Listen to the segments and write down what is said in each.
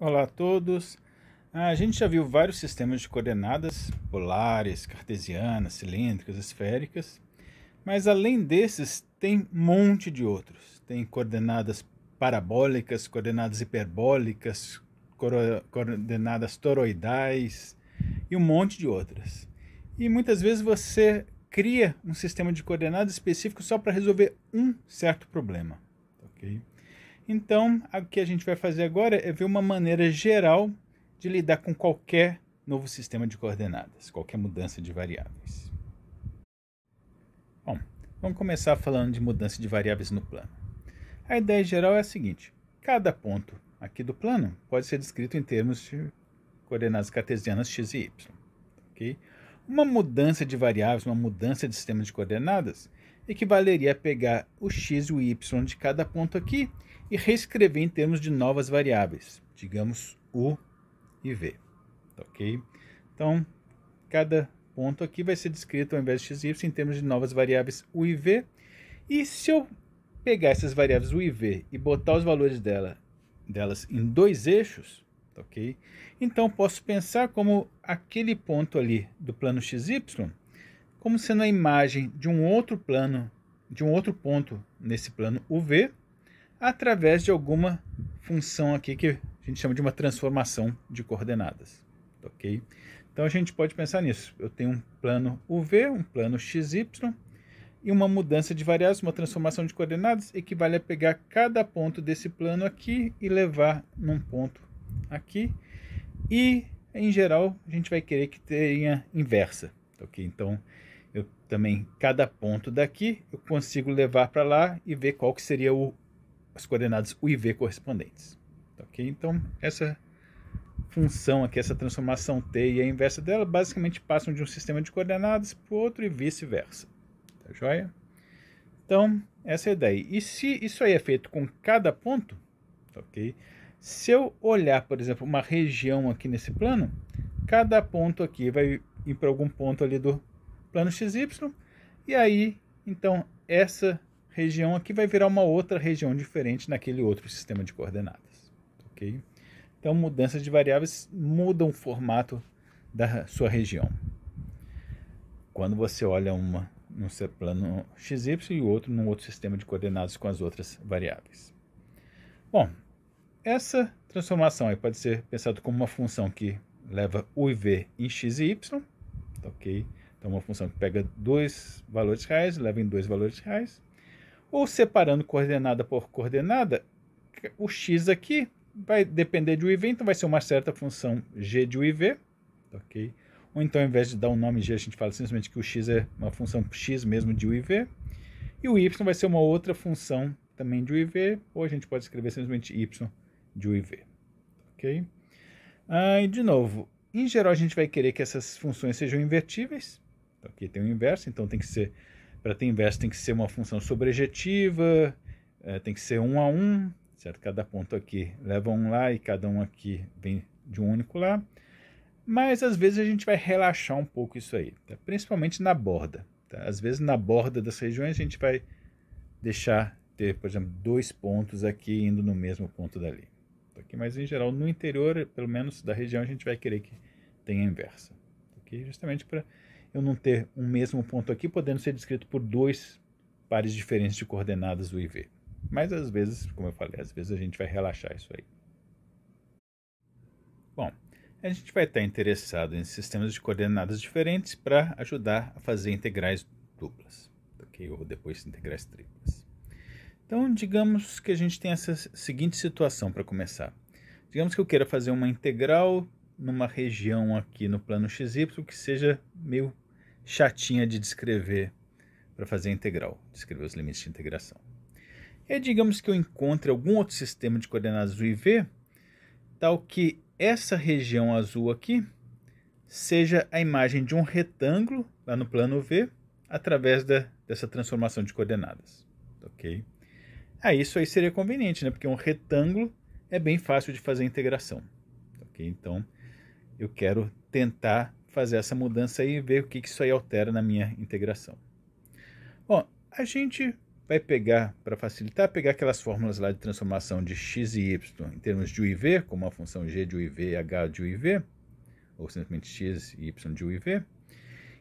Olá a todos. Ah, a gente já viu vários sistemas de coordenadas polares, cartesianas, cilíndricas, esféricas, mas além desses tem um monte de outros. Tem coordenadas parabólicas, coordenadas hiperbólicas, coordenadas toroidais e um monte de outras. E muitas vezes você cria um sistema de coordenadas específico só para resolver um certo problema, OK? Então, o que a gente vai fazer agora é ver uma maneira geral de lidar com qualquer novo sistema de coordenadas, qualquer mudança de variáveis. Bom, vamos começar falando de mudança de variáveis no plano. A ideia geral é a seguinte: cada ponto aqui do plano pode ser descrito em termos de coordenadas cartesianas x e y. Okay? Uma mudança de variáveis, uma mudança de sistema de coordenadas equivaleria a pegar o x e o y de cada ponto aqui e reescrever em termos de novas variáveis, digamos u e v, tá ok? Então, cada ponto aqui vai ser descrito ao invés de x e y em termos de novas variáveis u e v, e se eu pegar essas variáveis u e v e botar os valores dela, delas em dois eixos, tá ok? Então, posso pensar como aquele ponto ali do plano x y como sendo a imagem de um outro plano, de um outro ponto nesse plano UV, através de alguma função aqui que a gente chama de uma transformação de coordenadas, ok? Então a gente pode pensar nisso. Eu tenho um plano UV, um plano XY e uma mudança de variáveis, uma transformação de coordenadas equivale a pegar cada ponto desse plano aqui e levar num ponto aqui. E em geral a gente vai querer que tenha inversa, ok? Então também cada ponto daqui, eu consigo levar para lá e ver qual que seria o, as coordenadas U e V correspondentes. Tá ok? Então, essa função aqui, essa transformação T e a inversa dela, basicamente passam de um sistema de coordenadas para o outro e vice-versa. Tá joia? Então, essa é a ideia. E se isso aí é feito com cada ponto, tá ok? Se eu olhar, por exemplo, uma região aqui nesse plano, cada ponto aqui vai ir para algum ponto ali do plano XY, e aí, então, essa região aqui vai virar uma outra região diferente naquele outro sistema de coordenadas, ok? Então, mudanças de variáveis mudam o formato da sua região. Quando você olha uma no seu plano XY e o outro num outro sistema de coordenadas com as outras variáveis. Bom, essa transformação aí pode ser pensada como uma função que leva u e v em x e y, tá ok? Então, uma função que pega dois valores reais, leva em dois valores reais. Ou separando coordenada por coordenada, o x aqui vai depender de uv, então vai ser uma certa função g de uv, tá ok? Ou então, ao invés de dar um nome g, a gente fala simplesmente que o x é uma função x mesmo de uv. E o y vai ser uma outra função também de uv, ou a gente pode escrever simplesmente y de uv, ok? Ah, e de novo, em geral a gente vai querer que essas funções sejam invertíveis, então, aqui tem o inverso, então tem que ser, para ter inverso tem que ser uma função sobrejetiva, é, tem que ser um a um, certo? Cada ponto aqui leva um lá e cada um aqui vem de um único lá. Mas às vezes a gente vai relaxar um pouco isso aí, tá? principalmente na borda. Tá? Às vezes na borda das regiões a gente vai deixar ter, por exemplo, dois pontos aqui indo no mesmo ponto dali. Aqui, mas em geral no interior, pelo menos da região, a gente vai querer que tenha inversa. Aqui, tá? justamente para eu não ter um mesmo ponto aqui podendo ser descrito por dois pares diferentes de coordenadas do IV. Mas às vezes, como eu falei, às vezes a gente vai relaxar isso aí. Bom, a gente vai estar interessado em sistemas de coordenadas diferentes para ajudar a fazer integrais duplas, ok? Ou depois integrais triplas. Então, digamos que a gente tem essa seguinte situação para começar. Digamos que eu queira fazer uma integral numa região aqui no plano xy que seja meio chatinha de descrever para fazer a integral, descrever os limites de integração. E digamos que eu encontre algum outro sistema de coordenadas UV, tal que essa região azul aqui seja a imagem de um retângulo lá no plano V através da, dessa transformação de coordenadas, ok? Ah, isso aí seria conveniente, né? Porque um retângulo é bem fácil de fazer a integração, ok? Então, eu quero tentar fazer essa mudança e ver o que, que isso aí altera na minha integração. Bom, a gente vai pegar, para facilitar, pegar aquelas fórmulas lá de transformação de x e y em termos de u e v, como a função g de u e h de v, ou simplesmente x e y de u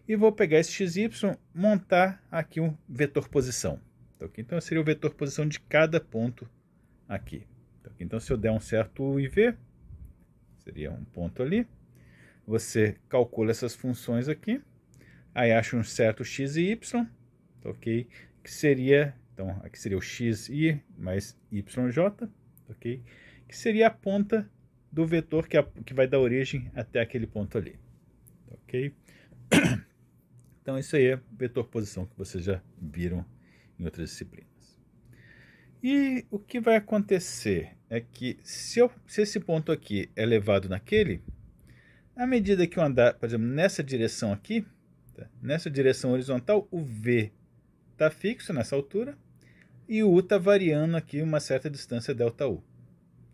e vou pegar esse x e y, montar aqui um vetor posição. Tá então, seria o vetor posição de cada ponto aqui. Tá então, se eu der um certo u e v, seria um ponto ali, você calcula essas funções aqui, aí acha um certo x e y, ok? Que seria, então, aqui seria o xi mais yj, ok? Que seria a ponta do vetor que, a, que vai dar origem até aquele ponto ali, ok? Então, isso aí é vetor posição que vocês já viram em outras disciplinas. E o que vai acontecer é que se, eu, se esse ponto aqui é elevado naquele, à medida que eu andar, por exemplo, nessa direção aqui, tá? nessa direção horizontal, o V está fixo nessa altura e o U está variando aqui uma certa distância delta U.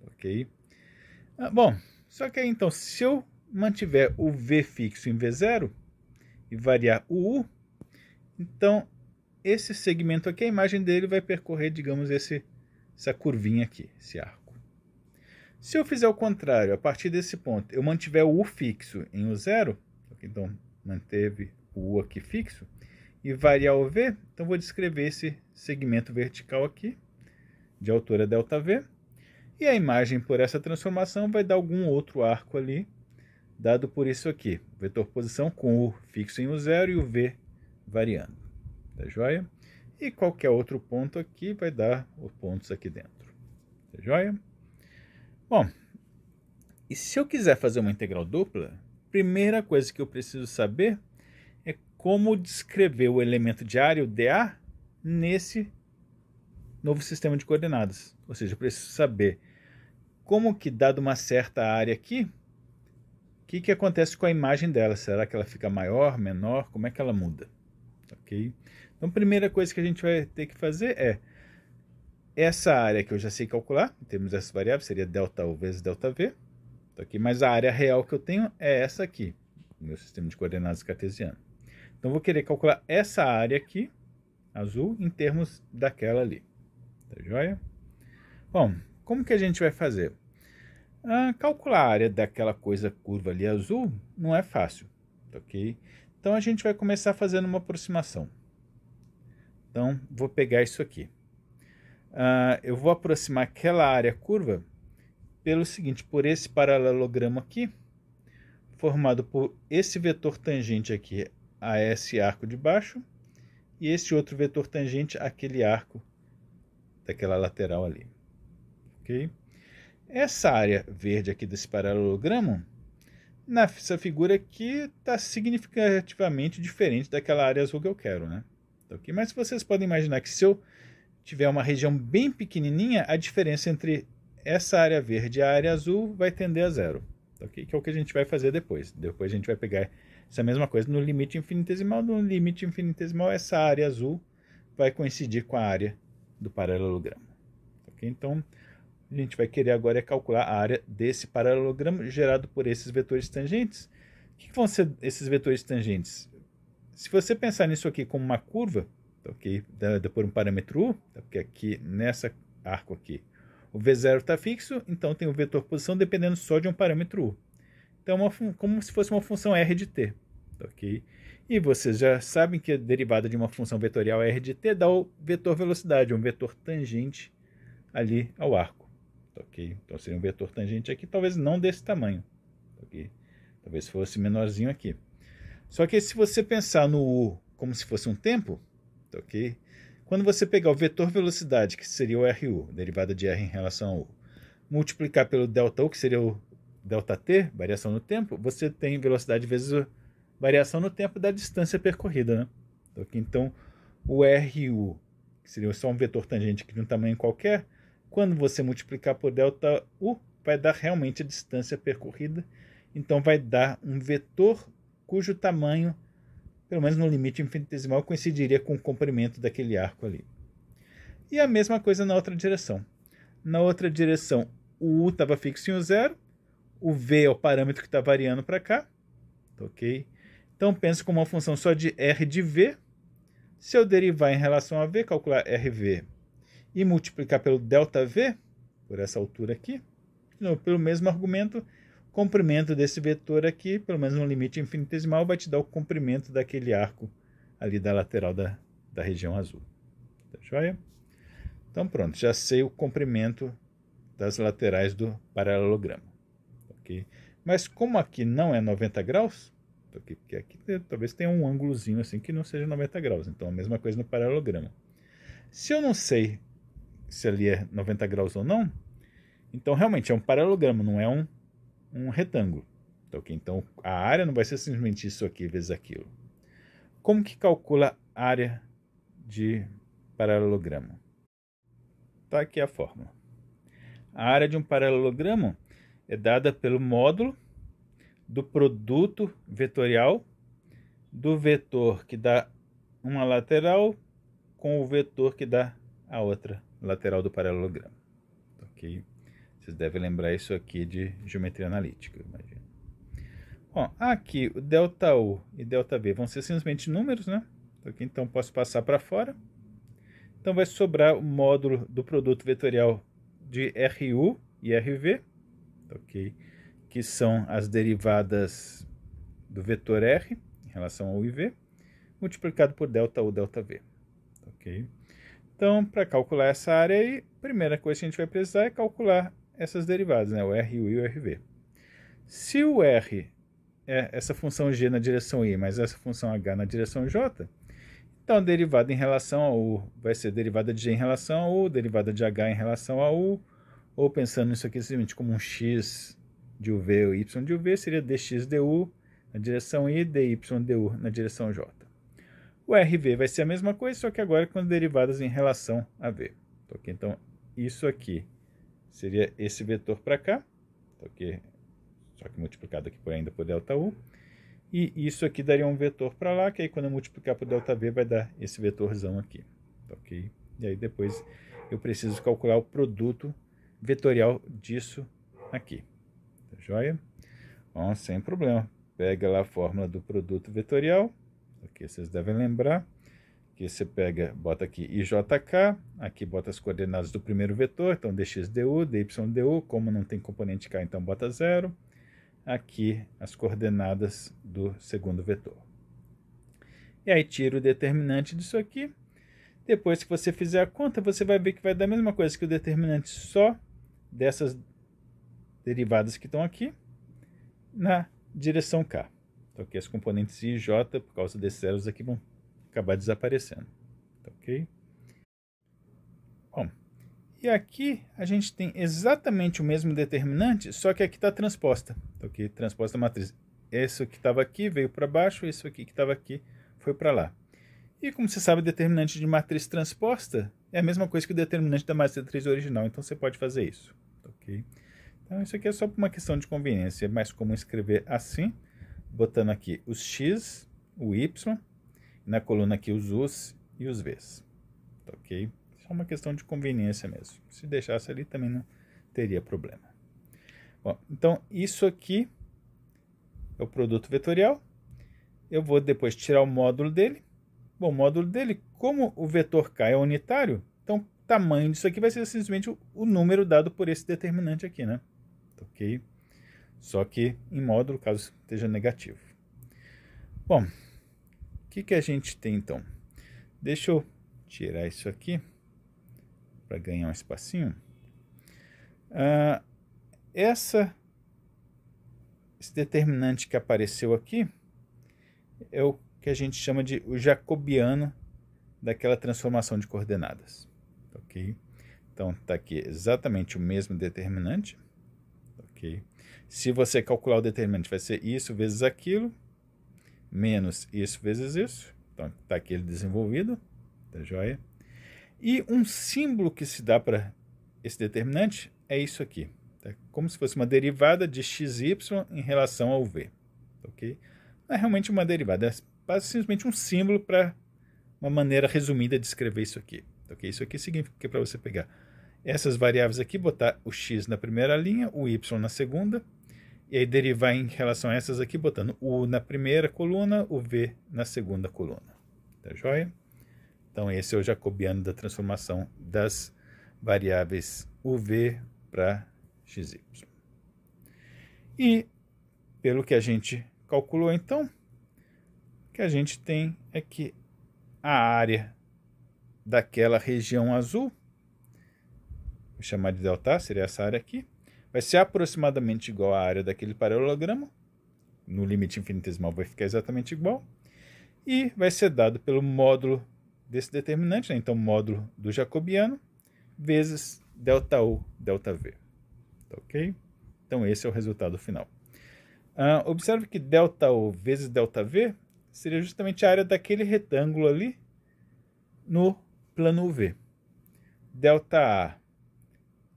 Ok? Ah, bom, só que aí então, se eu mantiver o V fixo em V0 e variar o U, então esse segmento aqui, a imagem dele vai percorrer, digamos, esse, essa curvinha aqui, esse arco. Se eu fizer o contrário, a partir desse ponto, eu mantiver o U fixo em U zero, então manteve o U aqui fixo, e variar o V, então vou descrever esse segmento vertical aqui, de altura ΔV, e a imagem por essa transformação vai dar algum outro arco ali, dado por isso aqui, vetor posição com U fixo em U zero e o V variando, tá joia? E qualquer outro ponto aqui vai dar os pontos aqui dentro, tá joia? Bom, e se eu quiser fazer uma integral dupla, primeira coisa que eu preciso saber é como descrever o elemento de o dA nesse novo sistema de coordenadas. Ou seja, eu preciso saber como que, dado uma certa área aqui, o que, que acontece com a imagem dela? Será que ela fica maior, menor? Como é que ela muda? Ok? Então, a primeira coisa que a gente vai ter que fazer é essa área que eu já sei calcular, em termos dessas variáveis, seria delta U vezes delta V. Então, aqui, mas a área real que eu tenho é essa aqui, no meu sistema de coordenadas cartesiano. Então, vou querer calcular essa área aqui, azul, em termos daquela ali. Tá joia? Bom, como que a gente vai fazer? Ah, calcular a área daquela coisa curva ali azul não é fácil, tá ok? Então, a gente vai começar fazendo uma aproximação. Então, vou pegar isso aqui. Uh, eu vou aproximar aquela área curva pelo seguinte, por esse paralelogramo aqui, formado por esse vetor tangente aqui a esse arco de baixo, e esse outro vetor tangente àquele arco daquela lateral ali. Ok? Essa área verde aqui desse paralelogramo, nessa figura aqui, está significativamente diferente daquela área azul que eu quero, né? Tá okay? Mas vocês podem imaginar que se eu tiver uma região bem pequenininha, a diferença entre essa área verde e a área azul vai tender a zero. Okay? Que é o que a gente vai fazer depois. Depois a gente vai pegar essa mesma coisa no limite infinitesimal. No limite infinitesimal, essa área azul vai coincidir com a área do paralelogramo. Okay? Então, a gente vai querer agora é calcular a área desse paralelogramo gerado por esses vetores tangentes. O que vão ser esses vetores tangentes? Se você pensar nisso aqui como uma curva, Tá ok? Dá, por um parâmetro U, porque tá aqui nessa arco aqui o V0 está fixo, então tem o vetor posição dependendo só de um parâmetro U. Então, uma como se fosse uma função R de t, tá ok? E vocês já sabem que a derivada de uma função vetorial R de t dá o vetor velocidade, um vetor tangente ali ao arco, ok? Então, seria um vetor tangente aqui, talvez não desse tamanho, ok? Talvez fosse menorzinho aqui. Só que se você pensar no U como se fosse um tempo, tá ok? Quando você pegar o vetor velocidade, que seria o RU, derivada de R em relação ao U, multiplicar pelo delta U, que seria o delta T, variação no tempo, você tem velocidade vezes variação no tempo da distância percorrida, né? Tá então, o RU, que seria só um vetor tangente de um tamanho qualquer, quando você multiplicar por delta U, vai dar realmente a distância percorrida. Então, vai dar um vetor cujo tamanho pelo menos no limite infinitesimal, coincidiria com o comprimento daquele arco ali. E a mesma coisa na outra direção. Na outra direção, o U estava fixo em zero o V é o parâmetro que está variando para cá, tá ok? Então, penso como uma função só de R de V. Se eu derivar em relação a V, calcular RV e multiplicar pelo ΔV, por essa altura aqui, novo, pelo mesmo argumento, comprimento desse vetor aqui, pelo menos no limite infinitesimal, vai te dar o comprimento daquele arco ali da lateral da, da região azul. Tá joia? Então pronto, já sei o comprimento das laterais do paralelogramo. Okay? Mas como aqui não é 90 graus, porque aqui talvez tenha um ângulozinho assim que não seja 90 graus, então a mesma coisa no paralelogramo. Se eu não sei se ali é 90 graus ou não, então realmente é um paralelogramo, não é um um retângulo. Tá okay? Então a área não vai ser simplesmente isso aqui vezes aquilo. Como que calcula a área de paralelogramo? Está aqui a fórmula. A área de um paralelogramo é dada pelo módulo do produto vetorial do vetor que dá uma lateral com o vetor que dá a outra lateral do paralelogramo. Ok? Vocês devem lembrar isso aqui de geometria analítica, Bom, aqui o delta U e delta V vão ser simplesmente números, né? Aqui, então posso passar para fora. Então vai sobrar o módulo do produto vetorial de RU e RV, ok? Que são as derivadas do vetor R em relação ao IV, multiplicado por delta U delta V, ok? Então, para calcular essa área aí, a primeira coisa que a gente vai precisar é calcular essas derivadas, né? o R, o I e o RV. Se o R é essa função g na direção i, mas essa função h na direção j, então derivada em relação a u vai ser derivada de g em relação a u, derivada de h em relação a u, ou pensando nisso aqui simplesmente como um x de uv ou y de uv, seria dx du na direção i, dy du na direção j. O rv vai ser a mesma coisa, só que agora com derivadas em relação a v. Então, então isso aqui seria esse vetor para cá, porque, só que multiplicado aqui por, ainda por delta U. E isso aqui daria um vetor para lá, que aí quando eu multiplicar por delta V vai dar esse vetorzão aqui. Tá ok? E aí depois eu preciso calcular o produto vetorial disso aqui. Tá joia? Bom, sem problema. Pega lá a fórmula do produto vetorial, aqui vocês devem lembrar que você pega, bota aqui IJK, aqui bota as coordenadas do primeiro vetor, então dxdu, dydu, como não tem componente k, então bota zero. Aqui as coordenadas do segundo vetor. E aí tira o determinante disso aqui. Depois que você fizer a conta, você vai ver que vai dar a mesma coisa que o determinante só dessas derivadas que estão aqui na direção k. Então aqui as componentes i e j, por causa desses zeros aqui, vão acabar desaparecendo. Tá ok? Bom, e aqui a gente tem exatamente o mesmo determinante, só que aqui está transposta. Tá ok? Transposta matriz. Isso que estava aqui veio para baixo, isso aqui que estava aqui foi para lá. E como você sabe, o determinante de matriz transposta é a mesma coisa que o determinante da matriz original, então você pode fazer isso. Tá ok? Então isso aqui é só uma questão de conveniência, é mais comum escrever assim, botando aqui os x, o y na coluna aqui os us e os vs. Tá ok? Só é uma questão de conveniência mesmo. Se deixasse ali também não teria problema. Bom, então isso aqui é o produto vetorial. Eu vou depois tirar o módulo dele. Bom, o módulo dele, como o vetor k é unitário, então o tamanho disso aqui vai ser simplesmente o, o número dado por esse determinante aqui, né? Tá ok? Só que em módulo, caso esteja negativo. Bom, que, que a gente tem então? Deixa eu tirar isso aqui para ganhar um espacinho. Ah, essa, esse determinante que apareceu aqui é o que a gente chama de o jacobiano daquela transformação de coordenadas. Ok? Então, está aqui exatamente o mesmo determinante. Ok? Se você calcular o determinante, vai ser isso vezes aquilo menos isso vezes isso. Então, está aqui ele desenvolvido, tá joia? E um símbolo que se dá para esse determinante é isso aqui. Tá? Como se fosse uma derivada de xy em relação ao v. Tá ok? Não é realmente uma derivada, é simplesmente um símbolo para uma maneira resumida de escrever isso aqui. Tá ok? Isso aqui significa que é para você pegar essas variáveis aqui, botar o x na primeira linha, o y na segunda, e aí derivar em relação a essas aqui, botando U na primeira coluna, o V na segunda coluna. Tá joia? Então, esse é o jacobiano da transformação das variáveis UV para XY. E, pelo que a gente calculou, então, o que a gente tem é que a área daquela região azul, vou chamar de delta, seria essa área aqui, vai ser aproximadamente igual à área daquele paralelogramo, no limite infinitesimal vai ficar exatamente igual, e vai ser dado pelo módulo desse determinante, né? então módulo do jacobiano, vezes delta U, delta V. Tá ok? Então esse é o resultado final. Uh, observe que delta U vezes delta V seria justamente a área daquele retângulo ali no plano UV. Delta A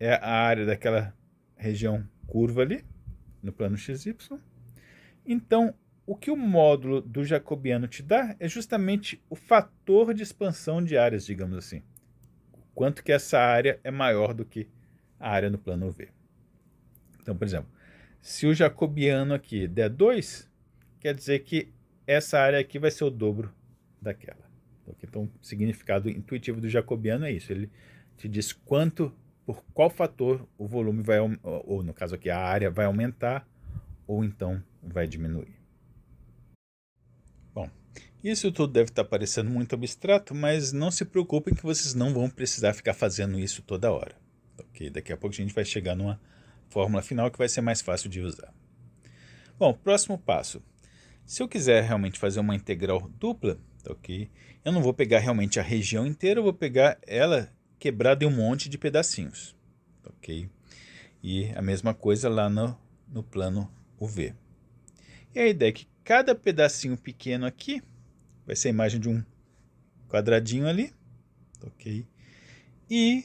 é a área daquela região curva ali, no plano XY. Então, o que o módulo do jacobiano te dá é justamente o fator de expansão de áreas, digamos assim. Quanto que essa área é maior do que a área no plano V. Então, por exemplo, se o jacobiano aqui der 2, quer dizer que essa área aqui vai ser o dobro daquela. Então, o é significado intuitivo do jacobiano é isso. Ele te diz quanto por qual fator o volume vai, ou no caso aqui a área, vai aumentar ou então vai diminuir. Bom, isso tudo deve estar parecendo muito abstrato, mas não se preocupem que vocês não vão precisar ficar fazendo isso toda hora. Ok? Daqui a pouco a gente vai chegar numa fórmula final que vai ser mais fácil de usar. Bom, próximo passo. Se eu quiser realmente fazer uma integral dupla, ok? Eu não vou pegar realmente a região inteira, eu vou pegar ela quebrado em um monte de pedacinhos, ok? E a mesma coisa lá no, no plano UV. E a ideia é que cada pedacinho pequeno aqui vai ser a imagem de um quadradinho ali, ok? E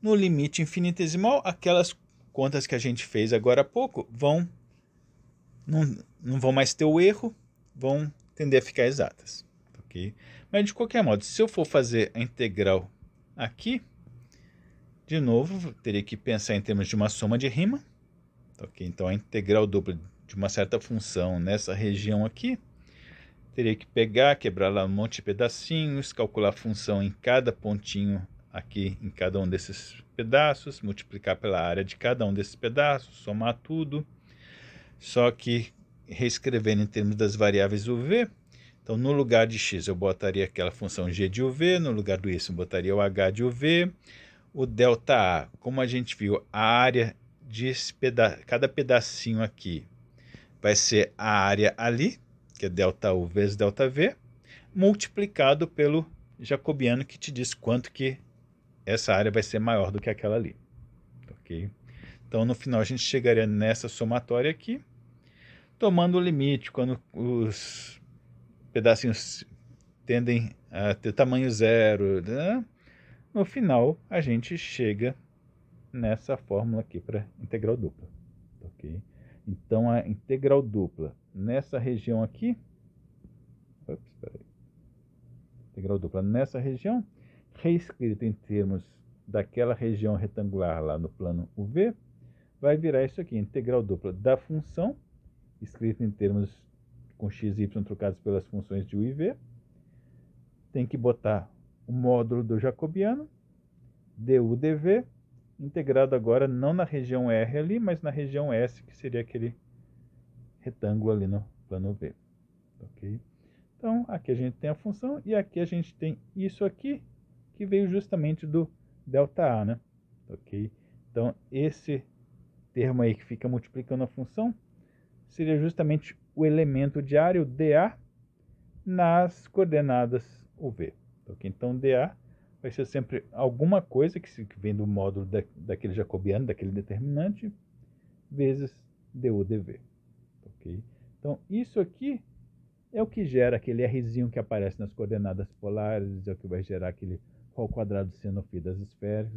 no limite infinitesimal, aquelas contas que a gente fez agora há pouco vão não, não vão mais ter o erro, vão tender a ficar exatas, ok? Mas de qualquer modo, se eu for fazer a integral aqui. De novo, teria que pensar em termos de uma soma de rima. Tá okay, então, a integral dupla de uma certa função nessa região aqui. Teria que pegar, quebrar lá um monte de pedacinhos, calcular a função em cada pontinho aqui, em cada um desses pedaços, multiplicar pela área de cada um desses pedaços, somar tudo. Só que reescrevendo em termos das variáveis UV, então, no lugar de x, eu botaria aquela função g de uv, no lugar do y, eu botaria o h de uv. O delta A, como a gente viu, a área de peda cada pedacinho aqui vai ser a área ali, que é delta U vezes delta V, multiplicado pelo jacobiano que te diz quanto que essa área vai ser maior do que aquela ali. Ok? Então, no final, a gente chegaria nessa somatória aqui, tomando o limite, quando os pedacinhos tendem a ter tamanho zero. Né? No final, a gente chega nessa fórmula aqui para integral dupla. Okay? Então, a integral dupla nessa região aqui... Ops, peraí. Integral dupla nessa região, reescrita em termos daquela região retangular lá no plano UV, vai virar isso aqui, integral dupla da função, escrita em termos com x e y trocados pelas funções de u e v. Tem que botar o módulo do jacobiano, du dv, integrado agora não na região R ali, mas na região S, que seria aquele retângulo ali no plano V. Ok? Então, aqui a gente tem a função e aqui a gente tem isso aqui, que veio justamente do delta A, né? Ok? Então, esse termo aí que fica multiplicando a função seria justamente o elemento diário DA nas coordenadas UV. Então, DA vai ser sempre alguma coisa que vem do módulo da, daquele jacobiano, daquele determinante, vezes du dv. Então, isso aqui é o que gera aquele Rzinho que aparece nas coordenadas polares, é o que vai gerar aquele ao quadrado seno φ das esferas,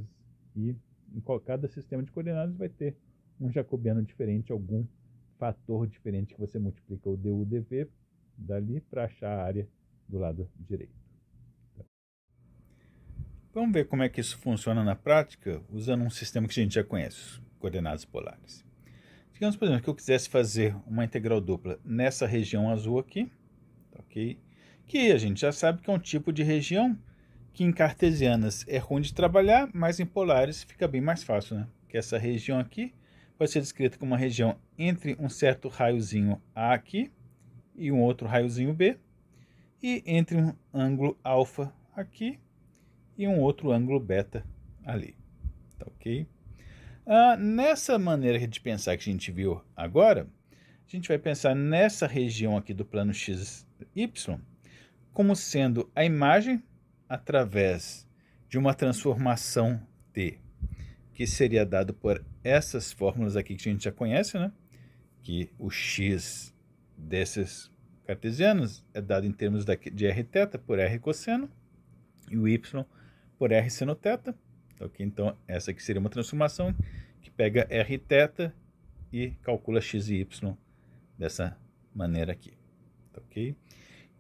e em cada sistema de coordenadas vai ter um jacobiano diferente, algum fator diferente que você multiplica o DUDV dali para achar a área do lado direito. Tá. Vamos ver como é que isso funciona na prática usando um sistema que a gente já conhece, coordenadas polares. Digamos, por exemplo, que eu quisesse fazer uma integral dupla nessa região azul aqui, tá ok? Que a gente já sabe que é um tipo de região que em cartesianas é ruim de trabalhar, mas em polares fica bem mais fácil, né? Que essa região aqui pode ser descrita como uma região entre um certo raiozinho A aqui e um outro raiozinho B, e entre um ângulo alfa aqui e um outro ângulo beta ali. Tá ok? Ah, nessa maneira de pensar que a gente viu agora, a gente vai pensar nessa região aqui do plano XY como sendo a imagem através de uma transformação T que seria dado por essas fórmulas aqui que a gente já conhece, né? Que o x desses cartesianos é dado em termos de r teta por r cosseno e o y por r seno teta. Ok? Então, essa aqui seria uma transformação que pega r teta e calcula x e y dessa maneira aqui. Tá ok?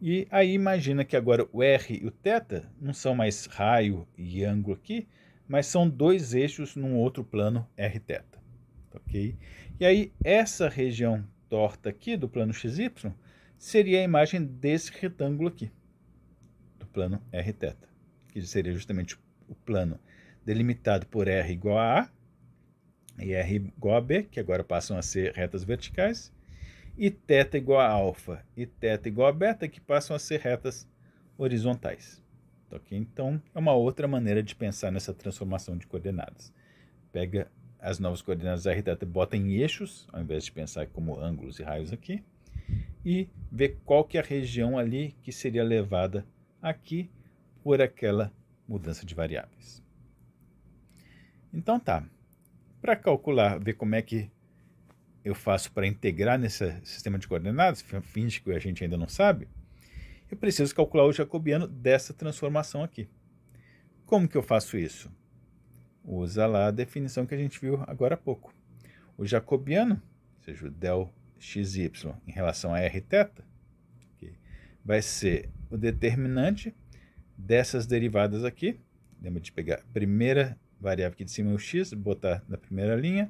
E aí imagina que agora o r e o θ não são mais raio e ângulo aqui, mas são dois eixos num outro plano r ok? E aí essa região torta aqui do plano xy seria a imagem desse retângulo aqui, do plano r que seria justamente o plano delimitado por r igual a a e r igual a b, que agora passam a ser retas verticais, e θ igual a alfa e θ igual a beta, que passam a ser retas horizontais. Okay? Então, é uma outra maneira de pensar nessa transformação de coordenadas. Pega as novas coordenadas r θ, bota em eixos, ao invés de pensar como ângulos e raios aqui, e vê qual que é a região ali que seria levada aqui por aquela mudança de variáveis. Então tá, para calcular, ver como é que eu faço para integrar nesse sistema de coordenadas, finge que a gente ainda não sabe, eu preciso calcular o jacobiano dessa transformação aqui. Como que eu faço isso? Usa lá a definição que a gente viu agora há pouco. O jacobiano, ou seja, o del xy em relação a r vai ser o determinante dessas derivadas aqui. Lembra de pegar a primeira variável aqui de cima, o x, botar na primeira linha,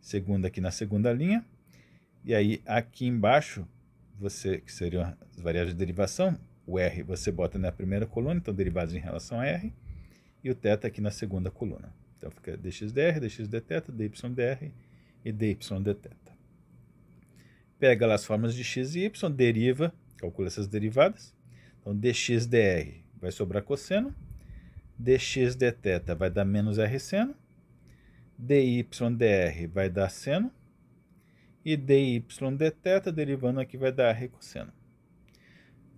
segunda aqui na segunda linha, e aí aqui embaixo você, que seriam as variáveis de derivação, o R você bota na primeira coluna, então derivadas em relação a R, e o θ aqui na segunda coluna. Então fica dxdr, dxdθ, dydr e dydθ. Pega lá as formas de x e y, deriva, calcula essas derivadas. Então dxdr vai sobrar cosseno, dxdθ vai dar menos r seno, dydr vai dar seno, e dy dθ, derivando aqui vai dar r cosseno.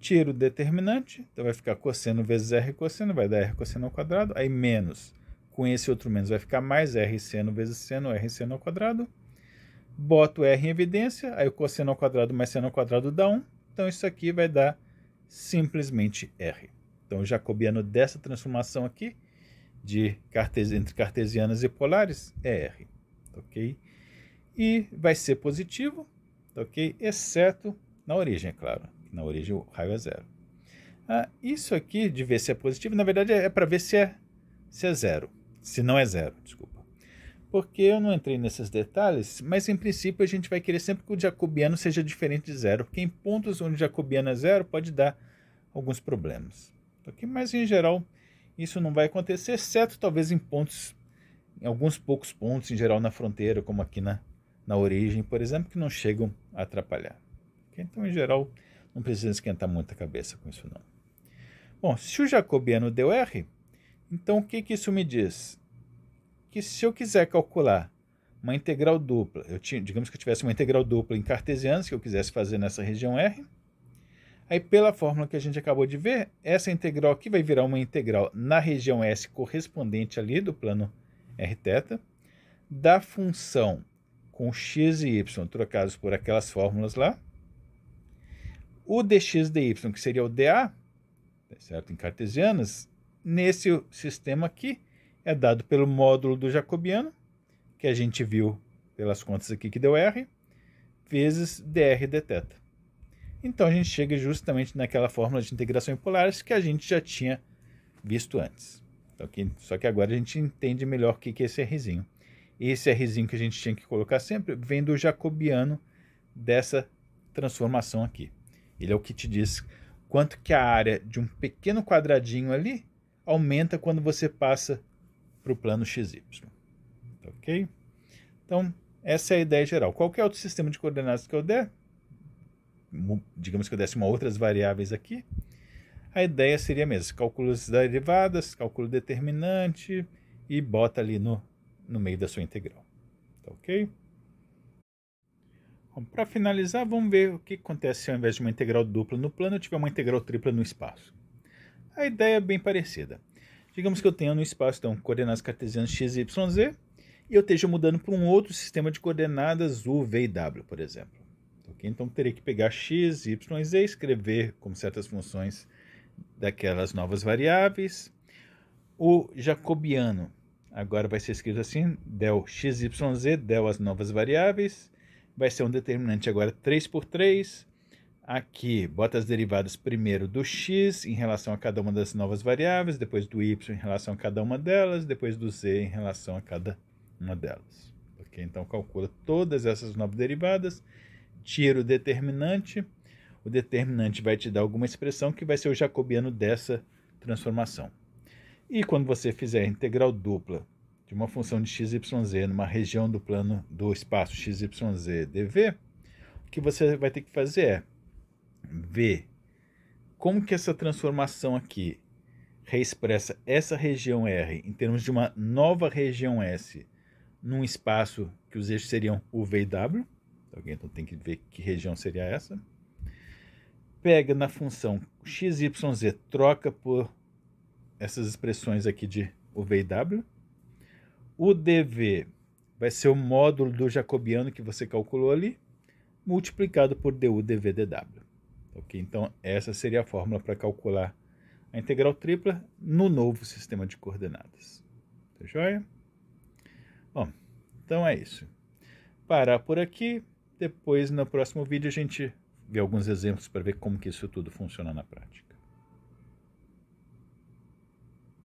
Tiro o determinante, então vai ficar cosseno vezes r cosseno, vai dar r cosseno ao quadrado, aí menos, com esse outro menos vai ficar mais r seno vezes seno, r seno ao quadrado. Boto r em evidência, aí o cosseno ao quadrado mais seno ao quadrado dá 1, então isso aqui vai dar simplesmente r. Então o jacobiano dessa transformação aqui, de cartes... entre cartesianas e polares, é r, ok? e vai ser positivo, ok? Exceto na origem, é claro. Na origem o raio é zero. Ah, isso aqui de ver se é positivo, na verdade é para ver se é, se é zero, se não é zero, desculpa. Porque eu não entrei nesses detalhes, mas em princípio a gente vai querer sempre que o jacobiano seja diferente de zero, porque em pontos onde o jacobiano é zero pode dar alguns problemas. Okay? Mas em geral isso não vai acontecer, exceto talvez em pontos, em alguns poucos pontos, em geral na fronteira, como aqui na, na origem, por exemplo, que não chegam a atrapalhar. Então, em geral, não precisa esquentar muita cabeça com isso não. Bom, se o jacobiano deu R, então o que, que isso me diz? Que se eu quiser calcular uma integral dupla, eu tinha, digamos que eu tivesse uma integral dupla em cartesianos que eu quisesse fazer nessa região R, aí pela fórmula que a gente acabou de ver, essa integral aqui vai virar uma integral na região S correspondente ali do plano r da função com x e y trocados por aquelas fórmulas lá. O dx dy, que seria o dA, tá certo? em cartesianas, nesse sistema aqui é dado pelo módulo do jacobiano, que a gente viu pelas contas aqui que deu R, vezes dr dθ. Então a gente chega justamente naquela fórmula de integração em polares que a gente já tinha visto antes. Só que, só que agora a gente entende melhor o que, que é esse Rzinho. Esse Rzinho que a gente tinha que colocar sempre vem do jacobiano dessa transformação aqui. Ele é o que te diz quanto que a área de um pequeno quadradinho ali aumenta quando você passa para o plano XY. Tá ok? Então, essa é a ideia geral. Qualquer outro sistema de coordenadas que eu der, digamos que eu desse uma outras variáveis aqui, a ideia seria a mesma. Cálculos derivadas, cálculo determinante e bota ali no no meio da sua integral. Tá ok? Para finalizar, vamos ver o que acontece se ao invés de uma integral dupla no plano, eu tiver uma integral tripla no espaço. A ideia é bem parecida. Digamos que eu tenha no espaço então, coordenadas cartesianas x, y, z, e eu esteja mudando para um outro sistema de coordenadas u, v e w, por exemplo. Tá okay? Então, teria que pegar x, y e z, escrever como certas funções daquelas novas variáveis. O jacobiano agora vai ser escrito assim, del xyz, del as novas variáveis, vai ser um determinante agora 3 por 3, aqui bota as derivadas primeiro do x em relação a cada uma das novas variáveis, depois do y em relação a cada uma delas, depois do z em relação a cada uma delas. Okay? Então calcula todas essas novas derivadas, tira o determinante, o determinante vai te dar alguma expressão que vai ser o jacobiano dessa transformação. E quando você fizer a integral dupla de uma função de xyz numa região do plano do espaço xyz dv, o que você vai ter que fazer é ver como que essa transformação aqui reexpressa essa região R em termos de uma nova região S num espaço que os eixos seriam U, V e W. Então tem que ver que região seria essa. Pega na função xyz, troca por essas expressões aqui de w O DV vai ser o módulo do jacobiano que você calculou ali, multiplicado por DU, DV, DW. Okay? Então, essa seria a fórmula para calcular a integral tripla no novo sistema de coordenadas. Tá joia? Bom, então é isso. Parar por aqui. Depois, no próximo vídeo, a gente vê alguns exemplos para ver como que isso tudo funciona na prática.